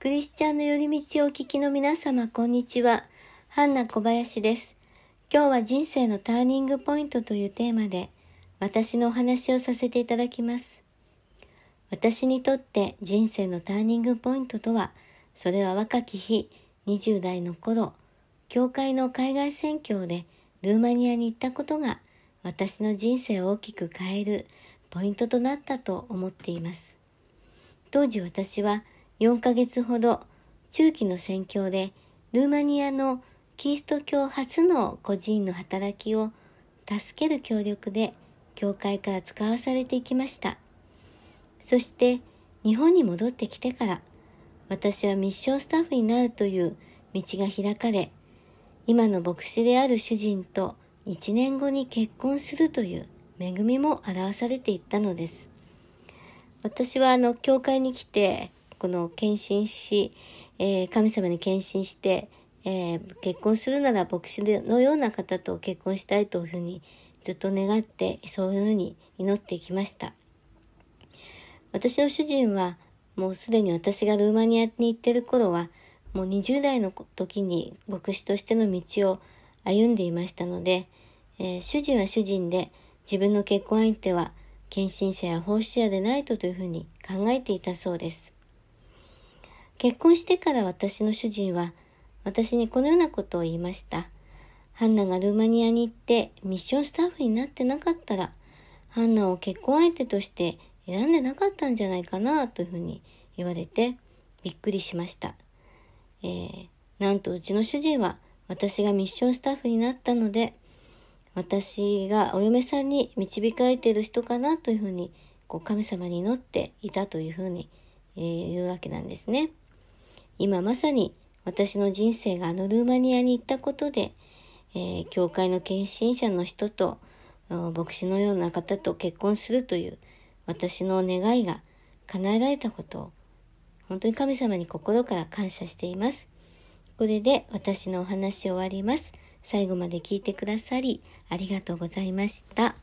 クリスチャンの寄り道をお聞きの皆様、こんにちは。ハンナ小林です。今日は人生のターニングポイントというテーマで、私のお話をさせていただきます。私にとって人生のターニングポイントとは、それは若き日、20代の頃、教会の海外宣教でルーマニアに行ったことが、私の人生を大きく変えるポイントとなったと思っています。当時私は、4ヶ月ほど中期の宣教でルーマニアのキリスト教初の孤児院の働きを助ける協力で教会から使わされていきましたそして日本に戻ってきてから私はミッションスタッフになるという道が開かれ今の牧師である主人と1年後に結婚するという恵みも表されていったのです私はあの教会に来てこの献身し、えー、神様に献身して、えー、結婚するなら牧師のような方と結婚したいというふうにずっと願ってそういうふうに祈っていきました私の主人はもうすでに私がルーマニアに行ってる頃はもう20代の時に牧師としての道を歩んでいましたので、えー、主人は主人で自分の結婚相手は献身者や奉仕者でないとというふうに考えていたそうです。結婚してから私の主人は私にこのようなことを言いました。ハンナがルーマニアに行ってミッションスタッフになってなかったら、ハンナを結婚相手として選んでなかったんじゃないかなというふうに言われてびっくりしました。えー、なんとうちの主人は私がミッションスタッフになったので、私がお嫁さんに導かれている人かなというふうにこう神様に祈っていたというふうに、えー、言うわけなんですね。今まさに私の人生があのルーマニアに行ったことで、えー、教会の献身者の人と牧師のような方と結婚するという私の願いが叶えられたことを本当に神様に心から感謝しています。これで私のお話終わります。最後まで聞いてくださりありがとうございました。